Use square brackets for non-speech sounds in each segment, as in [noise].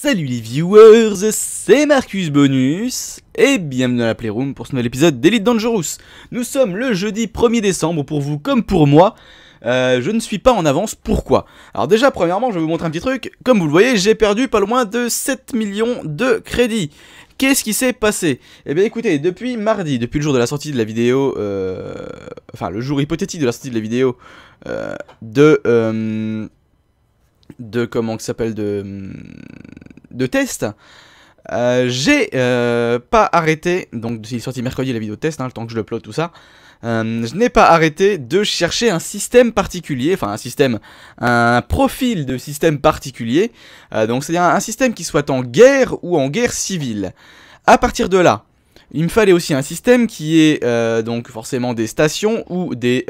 Salut les viewers, c'est Marcus Bonus et bienvenue dans la Playroom pour ce nouvel épisode d'Elite Dangerous. Nous sommes le jeudi 1er décembre pour vous comme pour moi. Euh, je ne suis pas en avance, pourquoi Alors déjà, premièrement, je vais vous montrer un petit truc. Comme vous le voyez, j'ai perdu pas loin de 7 millions de crédits. Qu'est-ce qui s'est passé Eh bien écoutez, depuis mardi, depuis le jour de la sortie de la vidéo, euh, enfin le jour hypothétique de la sortie de la vidéo euh, de de comment que s'appelle de de test. Euh, j'ai euh, pas arrêté, donc il est sorti mercredi la vidéo test, hein, le temps que je le plot tout ça. Euh, je n'ai pas arrêté de chercher un système particulier, enfin un système, un profil de système particulier, donc c'est-à-dire un système qui soit en guerre ou en guerre civile. À partir de là, il me fallait aussi un système qui est donc forcément des stations ou des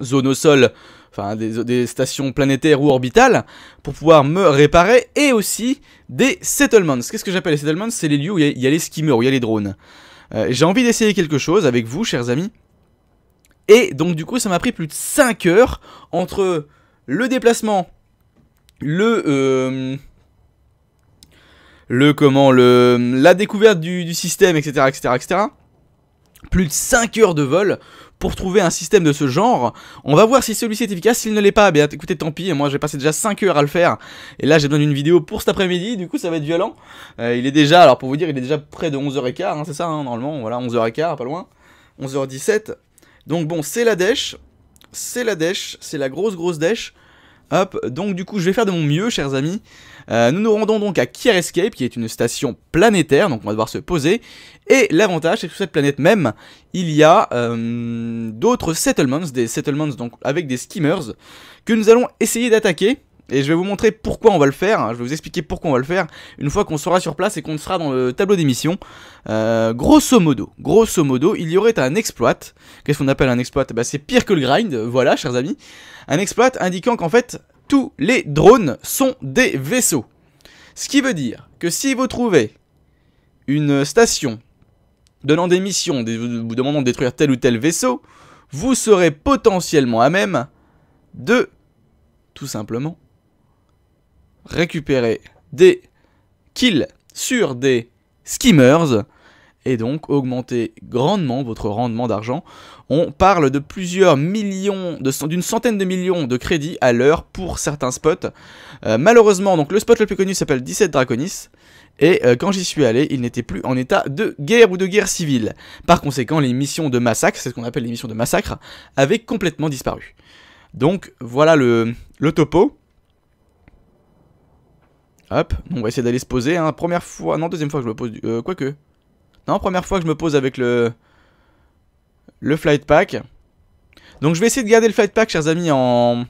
zones au sol enfin des, stations planétaires ou orbitales pour pouvoir me réparer et aussi des settlements. Qu'est-ce que j'appelle les settlements C'est les lieux où il y, a les skimmers, où il y a les drones. Euh, j'ai envie d'essayer quelque chose avec vous, chers amis. Et donc du coup, ça m'a pris plus de 5 heures entre le déplacement, le... Euh, le comment, le, la découverte du, système, etc., etc., etc. Plus de 5 heures de vol pour trouver un système de ce genre. On va voir si celui-ci est efficace, s'il ne l'est pas, eh bien écoutez tant pis, moi j'ai passé déjà 5 heures à le faire, et là j'ai besoin d'une vidéo pour cet après-midi, du coup ça va être violent. Euh, il est déjà, alors pour vous dire, il est déjà près de 11h15, hein, c'est ça, hein, normalement, voilà, 11h15, pas loin, 11h17. Donc bon, c'est la dèche, c'est la dèche, c'est la grosse grosse dèche. Hop, donc du coup je vais faire de mon mieux, chers amis. Euh, nous nous rendons donc à Kier Escape, qui est une station planétaire, donc on va devoir se poser. Et l'avantage, c'est que sur cette planète même, il y a euh, d'autres settlements, des settlements donc avec des skimmers, que nous allons essayer d'attaquer. Et je vais vous montrer pourquoi on va le faire, hein. je vais vous expliquer pourquoi on va le faire, une fois qu'on sera sur place et qu'on sera dans le tableau d'émission. Euh, grosso modo, grosso modo, il y aurait un exploit. Qu'est-ce qu'on appelle un exploit eh ben, C'est pire que le grind, voilà, chers amis. Un exploit indiquant qu'en fait, tous les drones sont des vaisseaux. Ce qui veut dire que si vous trouvez une station donnant des missions, vous demandant de détruire tel ou tel vaisseau, vous serez potentiellement à même de, tout simplement, récupérer des kills sur des skimmers et donc augmenter grandement votre rendement d'argent. On parle de plusieurs millions, d'une centaine de millions de crédits à l'heure pour certains spots. Euh, malheureusement, donc le spot le plus connu s'appelle 17 Draconis. Et euh, quand j'y suis allé, il n'était plus en état de guerre ou de guerre civile. Par conséquent, les missions de massacre, c'est ce qu'on appelle les missions de massacre, avaient complètement disparu. Donc voilà le, topo. Hop, on va essayer d'aller se poser. Hein. Première fois, non, deuxième fois que je me pose. Du... Euh, quoique. Non, première fois que je me pose avec le, le flight pack. Donc je vais essayer de garder le flight pack, chers amis, en,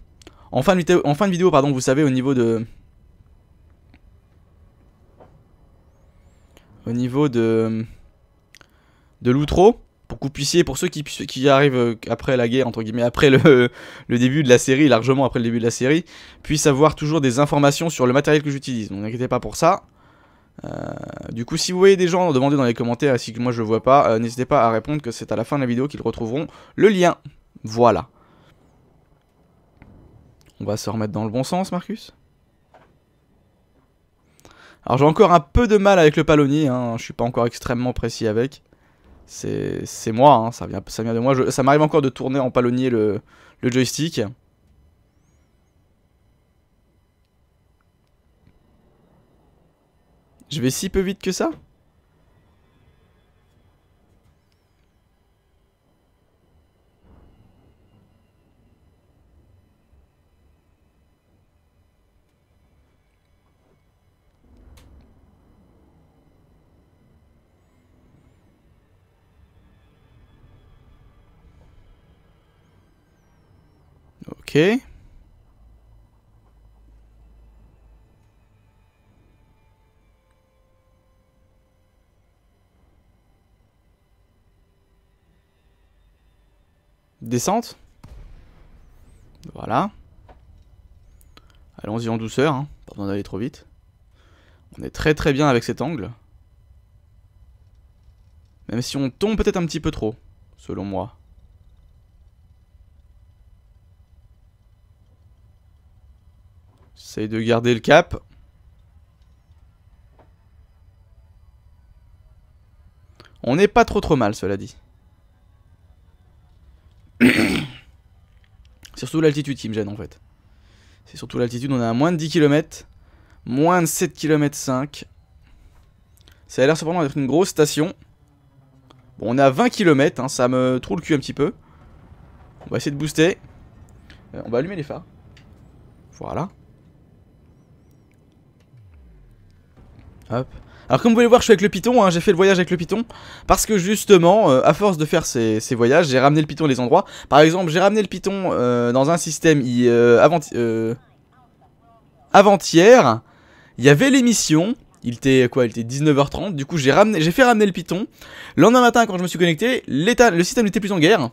en, fin, de vidéo, pardon, vous savez, au niveau de... Au niveau de... De l'outro pour que vous puissiez, pour ceux qui, qui, arrivent euh, après la guerre, entre guillemets, après le, [laughs] le, début de la série, largement après le début de la série, puissent avoir toujours des informations sur le matériel que j'utilise. Donc n'inquiétez pas pour ça. Euh, du coup, si vous voyez des gens demander dans les commentaires, si moi je vois pas, euh, n'hésitez pas à répondre que c'est à la fin de la vidéo qu'ils retrouveront le lien. Voilà. On va se remettre dans le bon sens, Marcus alors j'ai encore un peu de mal avec le palonnier, hein. je suis pas encore extrêmement précis avec. C'est moi, hein. ça, vient, ça de moi. ça m'arrive encore de tourner en palonnier le, le joystick. Je vais si peu vite que ça Ok. descente. Voilà. Allons-y en douceur, hein. pas d'aller trop vite. On est très très bien avec cet angle. Même si on tombe peut-être un petit peu trop, selon moi. J'essaye de garder le cap. On n'est pas trop trop mal, cela dit. C'est surtout l'altitude qui me gêne en fait. C'est surtout l'altitude, on est à moins de 10 km, moins de 7 km 5. Ça a l'air cependant d'être une grosse station. Bon, on est à 20 km, hein, ça me trouve le cul un petit peu. On va essayer de booster. Euh, on va allumer les phares. Voilà. Hop. Alors comme vous pouvez le voir, je suis avec le Python, hein, j'ai fait le voyage avec le Python, parce que justement, euh, à force de faire ces, voyages, j'ai ramené le Python à des endroits. Par exemple, j'ai ramené le Python euh, dans un système euh, avant, avant-hier, il y avait l'émission, il était quoi Il était 19h30, du coup j'ai ramené, j'ai fait ramener le Python. Le lendemain matin, quand je me suis connecté, le système n'était plus en guerre.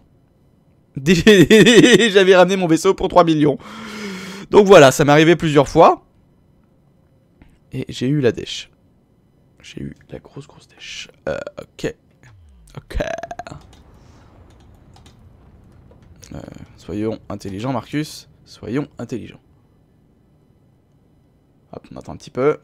[laughs] J'avais ramené mon vaisseau pour 3 millions. Donc voilà, ça m'est arrivé plusieurs fois. Et j'ai eu la dèche. J'ai eu la grosse grosse dèche. Euh, ok. Ok. Euh, soyons intelligents, Marcus. Soyons intelligents. Hop, on attend un petit peu.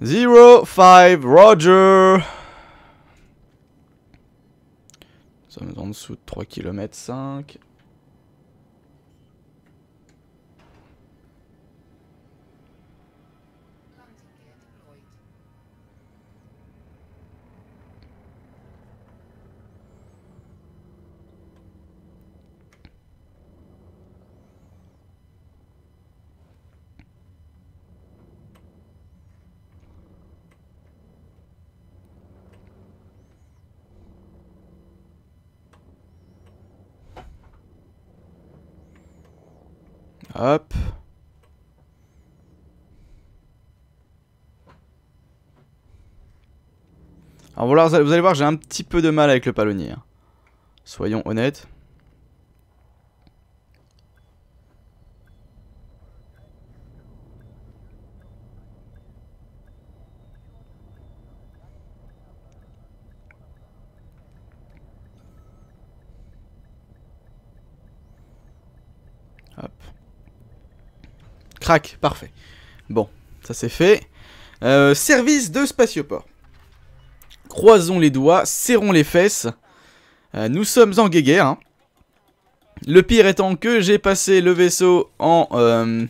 Zero five, Roger. Nous sommes en dessous de 3 km 5. Hop. Alors voilà, vous allez voir, j'ai un petit peu de mal avec le palonnier. Hein. Soyons honnêtes. Crac, parfait. Bon, ça c'est fait. Euh, service de spatioport. Croisons les doigts, serrons les fesses. Euh, nous sommes en guéguerre. Hein. Le pire étant que j'ai passé le vaisseau en... Euh,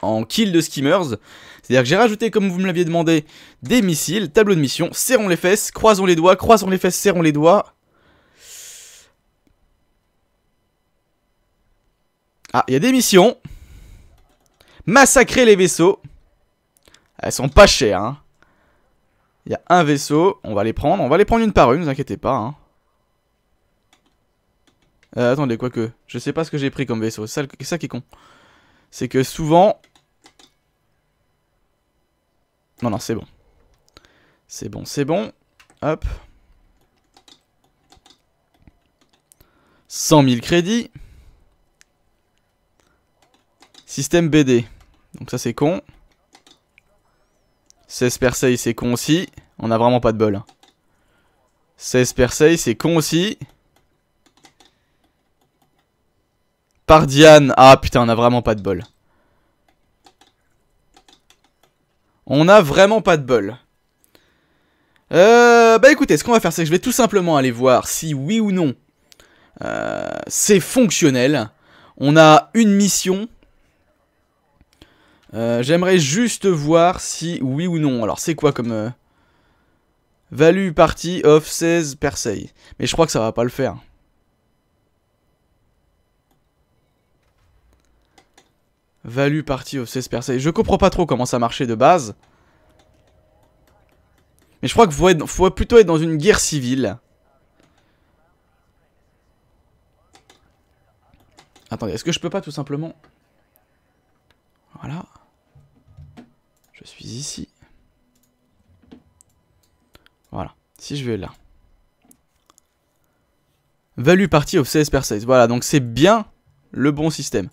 en kill de skimmers. C'est-à-dire que j'ai rajouté, comme vous me l'aviez demandé, des missiles, tableau de mission, serrons les fesses, croisons les doigts, croisons les fesses, serrons les doigts. Ah, il y a des missions. Massacrer les vaisseaux. Elles sont pas chères, hein. Il y a un vaisseau, on va les prendre. On va les prendre une par une, ne vous inquiétez pas. Hein. Euh, attendez, quoique. Je sais pas ce que j'ai pris comme vaisseau. C'est ça, ça, qui est con. C'est que souvent... Non, non, c'est bon. C'est bon, c'est bon. Hop. 100 000 crédits. Système BD. Donc ça c'est con. 16 Perseille c'est con aussi. On a vraiment pas de bol. 16 Perseille c'est con aussi. Diane, Ah putain on a vraiment pas de bol. On a vraiment pas de bol. Euh, bah écoutez, ce qu'on va faire, c'est que je vais tout simplement aller voir si oui ou non euh, c'est fonctionnel. On a une mission euh, j'aimerais juste voir si oui ou non. Alors c'est quoi comme... Euh, value party of 16 Perseil. Mais je crois que ça va pas le faire. Value party of 16 Perseil. Je comprends pas trop comment ça marchait de base. Mais je crois qu'il faut, faut, plutôt être dans une guerre civile. Attendez, est-ce que je peux pas tout simplement... ici. Voilà. Si je vais là. Value party of 16 per 16 Voilà, donc c'est bien le bon système.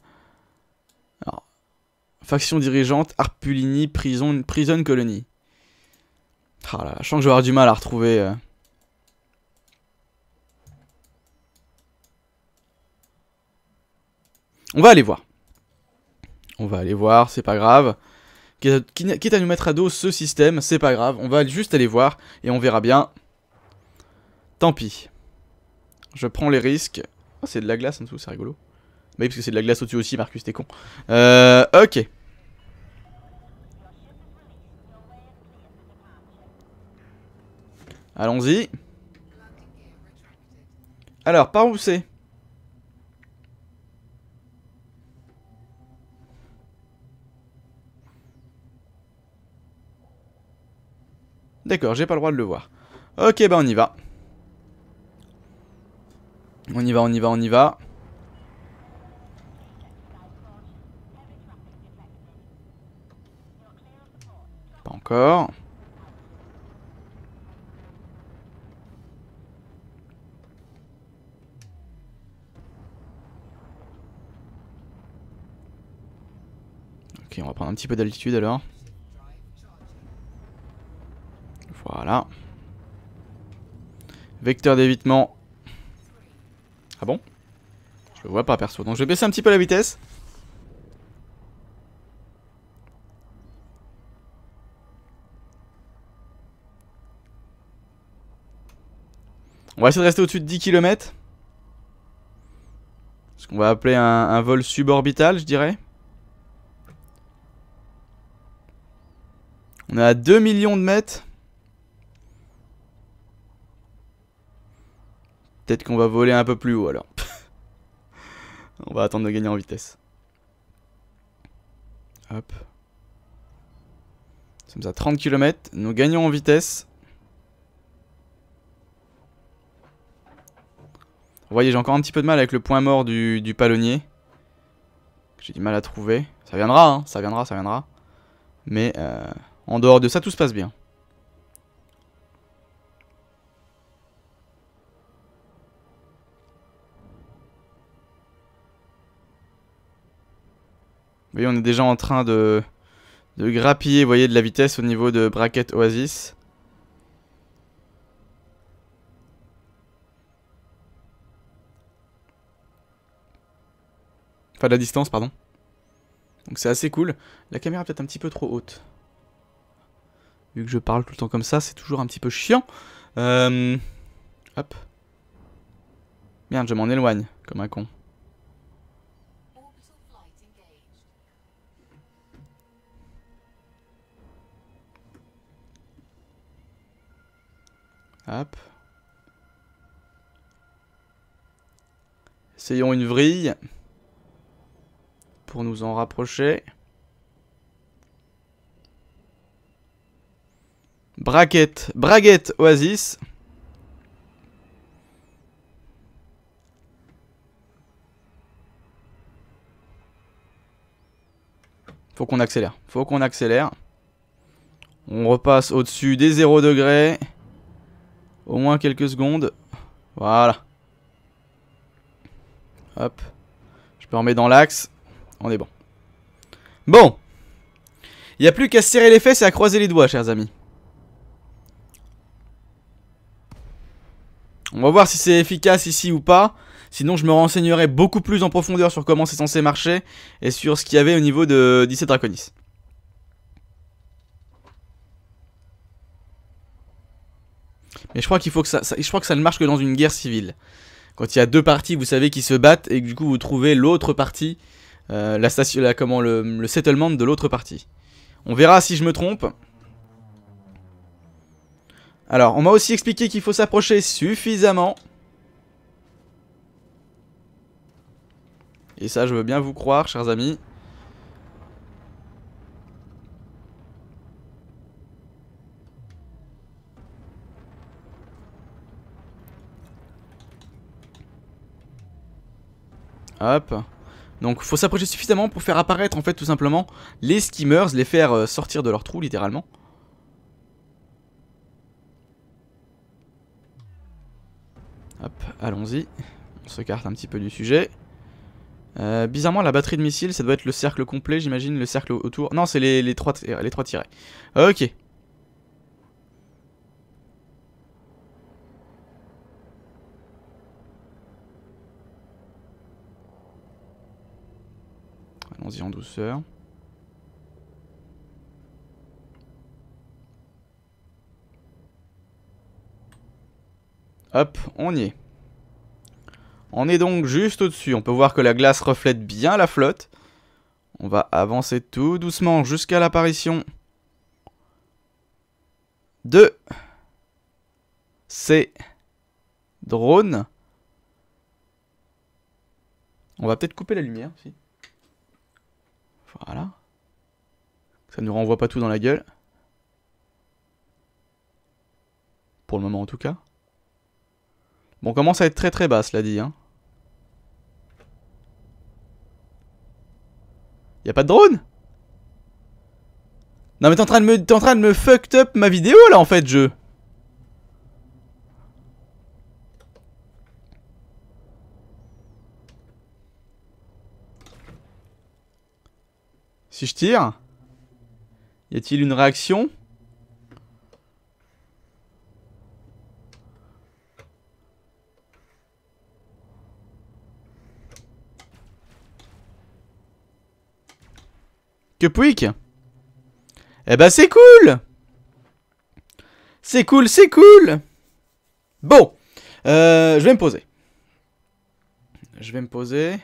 faction dirigeante, Arpulini, prison, prison colony. Ah je sens que je vais avoir du mal à retrouver... Euh, On va aller voir. On va aller voir, c'est pas grave. Quitte à nous mettre à dos ce système, c'est pas grave, on va juste aller voir et on verra bien. Tant pis. Je prends les risques. Oh, c'est de la glace en dessous, c'est rigolo. Bah oui, parce que c'est de la glace au-dessus aussi, Marcus, t'es con. Euh, ok. Allons-y. Alors, par où c'est D'accord, j'ai pas le droit de le voir. Ok, ben on y va. On y va, on y va, on y va. Pas encore. Ok, on va prendre un petit peu d'altitude alors. Vecteur d'évitement. Ah bon Je le vois pas perso. Donc je vais baisser un petit peu la vitesse. On va essayer de rester au-dessus de 10 km. Ce qu'on va appeler un, un vol suborbital, je dirais. On est à 2 millions de mètres. Peut-être qu'on va voler un peu plus haut alors. [laughs] On va attendre de gagner en vitesse. Hop. Nous sommes à 30 km. Nous gagnons en vitesse. Vous voyez, j'ai encore un petit peu de mal avec le point mort du, palonnier. J'ai du mal à trouver. Ça viendra, hein, ça viendra, ça viendra. Mais euh, en dehors de ça, tout se passe bien. Vous voyez, on est déjà en train de, de grappiller, voyez, de la vitesse au niveau de bracket Oasis. Enfin, de la distance, pardon. Donc c'est assez cool. La caméra est peut-être un petit peu trop haute. Vu que je parle tout le temps comme ça, c'est toujours un petit peu chiant. Euh, hop. Merde, je m'en éloigne, comme un con. Hop. Essayons une vrille. Pour nous en rapprocher. Braquette. Braguette Oasis. Faut qu'on accélère. Faut qu'on accélère. On repasse au-dessus des zéro degrés au moins quelques secondes. Voilà. Hop. Je peux remettre dans l'axe. On est bon. Bon. Il n'y a plus qu'à serrer les fesses et à croiser les doigts, chers amis. On va voir si c'est efficace ici ou pas. Sinon, je me renseignerai beaucoup plus en profondeur sur comment c'est censé marcher et sur ce qu'il y avait au niveau de 17 Draconis. Mais je crois qu'il faut que ça, je crois que ça ne marche que dans une guerre civile. Quand il y a deux parties, vous savez, qui se battent et que du coup vous trouvez l'autre partie, euh, la comment, le settlement de l'autre partie. On verra si je me trompe. Alors, on m'a aussi expliqué qu'il faut s'approcher suffisamment. Et ça, je veux bien vous croire, chers amis. Hop. Donc faut s'approcher suffisamment pour faire apparaître en fait tout simplement les skimmers, les faire euh, sortir de leur trou littéralement. Hop, allons-y. On se un petit peu du sujet. Euh, bizarrement la batterie de missile ça doit être le cercle complet j'imagine, le cercle autour. Non c'est les, les, trois, euh, les trois Ok. en douceur. Hop, on y est. On est donc juste au-dessus. On peut voir que la glace reflète bien la flotte. On va avancer tout doucement jusqu'à l'apparition de ces drones. On va peut-être couper la lumière. Si. Voilà. Ça ne nous renvoie pas tout dans la gueule. Pour le moment en tout cas. Bon, commence à être très très bas, cela dit. Hein. Y a pas de drone Non mais t'es en train de me, es en train de me fucked up ma vidéo là en fait, jeu Si je tire Y a-t-il une réaction Que pouic Eh ben c'est cool C'est cool, c'est cool Bon, euh, je vais me poser. Je vais me poser.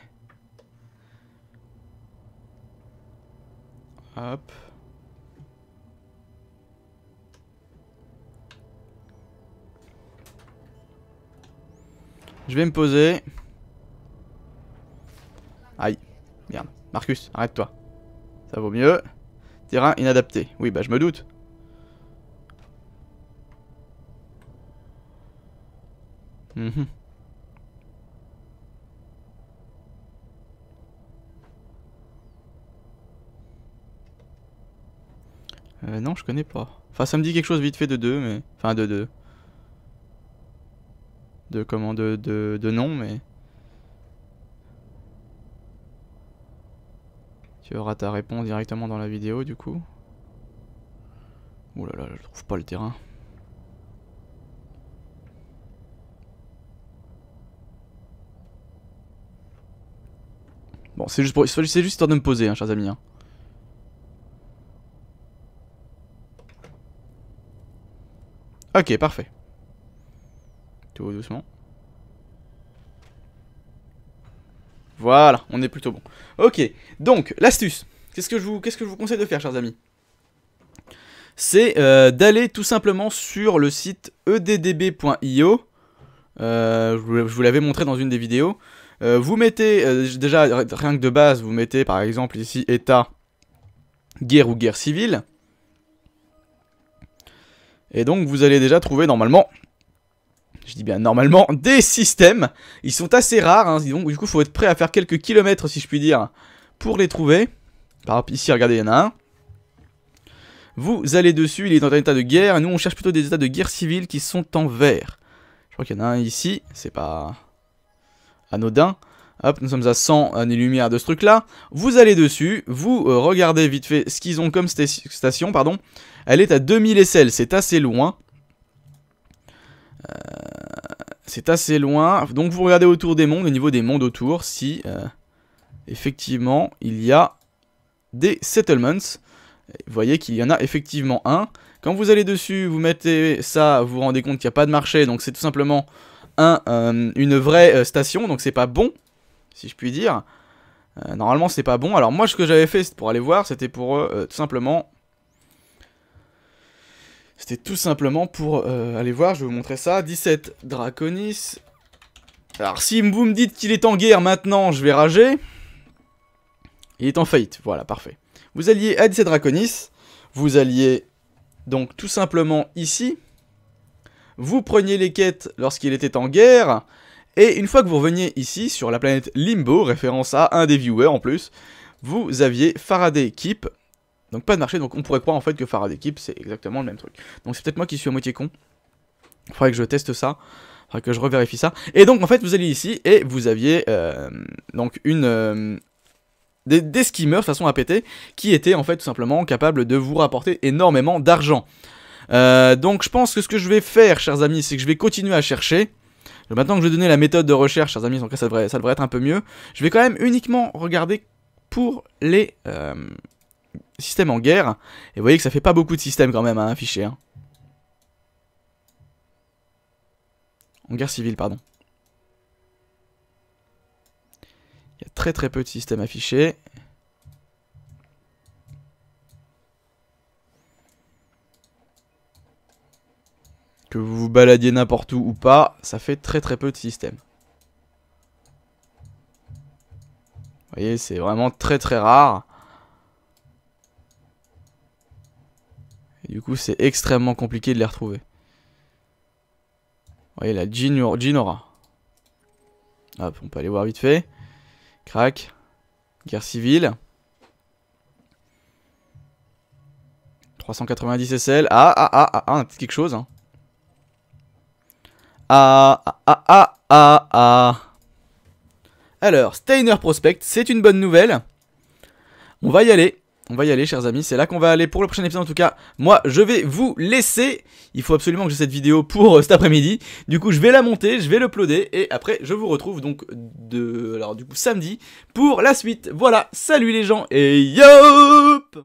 Hop. Je vais me poser. Aïe. Merde. Marcus, arrête-toi. Ça vaut mieux. Terrain inadapté. Oui, bah je me doute. Mhm. Euh, non, je connais pas. Enfin, ça me dit quelque chose vite fait de deux, mais... Enfin, de 2. De comment de, de, nom, mais... Tu auras ta réponse directement dans la vidéo, du coup. Ouh là là, je trouve pas le terrain. Bon, c'est juste, pour... c'est juste histoire de me poser, hein, chers amis. Hein. Ok, parfait. Tout doucement. Voilà, on est plutôt bon. Ok, donc, l'astuce. Qu'est-ce que, je vous, qu'est-ce que je vous conseille de faire, chers amis C'est euh, d'aller tout simplement sur le site eddb.io. Euh, je vous l'avais montré dans une des vidéos. Euh, vous mettez, déjà, rien que de base, vous mettez par exemple ici état guerre ou guerre civile. Et donc vous allez déjà trouver normalement, je dis bien normalement, [laughs] des systèmes. Ils sont assez rares, hein, donc du coup il faut être prêt à faire quelques kilomètres si je puis dire pour les trouver. Par ici regardez il y en a un. Vous allez dessus, il est dans état de guerre, et nous on cherche plutôt des états de guerre civile qui sont en vert. Je crois qu'il y en a un ici, c'est pas anodin. Hop, nous sommes à 100 années-lumière euh, de ce truc-là. Vous allez dessus, vous euh, regardez vite fait ce qu'ils ont comme station, pardon. Elle est à 2000 aisselles, c'est assez loin. Euh, c'est assez loin. Donc vous regardez autour des mondes, au niveau des mondes autour, si effectivement il y a des settlements. Vous voyez qu'il y en a effectivement un. Quand vous allez dessus, vous mettez ça, vous vous rendez compte qu'il n'y a pas de marché, donc c'est tout simplement un, une vraie station, donc c'est pas bon si je puis dire. Euh, normalement, c'est pas bon. Alors, moi, ce que j'avais fait pour aller voir, c'était pour eux euh, tout simplement. C'était tout simplement pour euh, aller voir, je vais vous montrer ça. 17 Draconis. Alors, si vous me dites qu'il est en guerre maintenant, je vais rager. Il est en faillite, voilà, parfait. Vous alliez à 17 Draconis. Vous alliez donc tout simplement ici. Vous preniez les quêtes lorsqu'il était en guerre. Et une fois que vous reveniez ici, sur la planète Limbo, référence à un des viewers en plus, vous aviez Faraday Keep, donc pas de marché, donc on pourrait croire en fait que Faraday Keep c'est exactement le même truc. Donc c'est peut-être moi qui suis à moitié con, il faudrait que je teste ça faudrait que je revérifie ça. Et donc en fait vous allez ici et vous aviez euh, donc une euh, des, skimmers façon à péter qui étaient en fait tout simplement capables de vous rapporter énormément d'argent. Euh, donc je pense que ce que je vais faire chers amis c'est que je vais continuer à chercher maintenant que je vais donner la méthode de recherche, chers amis, ça devrait, ça devrait être un peu mieux, je vais quand même uniquement regarder pour les euh, systèmes en guerre. Et vous voyez que ça fait pas beaucoup de systèmes quand même à hein, afficher. Hein. En guerre civile, pardon. Il y a très très peu de systèmes affichés. que vous vous baladiez n'importe où ou pas, ça fait très très peu de système. Vous voyez, c'est vraiment très très rare. du coup, c'est extrêmement compliqué de les retrouver. Vous voyez, la Ginora. Hop, on peut aller voir vite fait. Crac. Guerre civile. 390 SL. Ah, ah, ah, ah, ah, on a peut-être quelque chose. Hein. Ah, ah, ah, ah, ah. Alors, Steiner Prospect, c'est une bonne nouvelle. On va y aller. On va y aller, chers amis. C'est là qu'on va aller pour le prochain épisode. En tout cas, moi, je vais vous laisser. Il faut absolument que j'ai cette vidéo pour cet après-midi. Du coup, je vais la monter, je vais l'uploader. Et après, je vous retrouve donc Alors, du coup, samedi pour la suite. Voilà. Salut les gens et yop